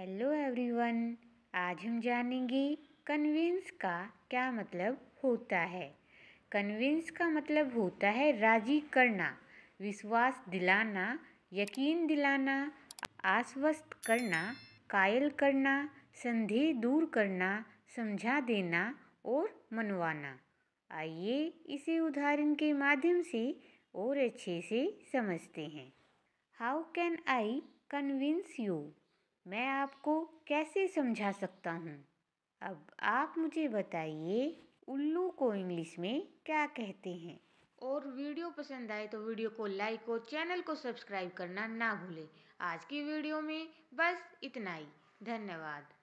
hello everyone आज हम जानेंगे कन्विंस का क्या मतलब होता है कन्विंस का मतलब होता है राजी करना विश्वास दिलाना यकीन दिलाना आश्वस्त करना कायल करना संदेह दूर करना समझा देना और मनवाना आइए इसे उदाहरण के माध्यम से और अच्छे से समझते हैं how can I convince you मैं आपको कैसे समझा सकता हूँ अब आप मुझे बताइए उल्लू को इंग्लिश में क्या कहते हैं और वीडियो पसंद आए तो वीडियो को लाइक और चैनल को सब्सक्राइब करना ना भूलें आज की वीडियो में बस इतना ही धन्यवाद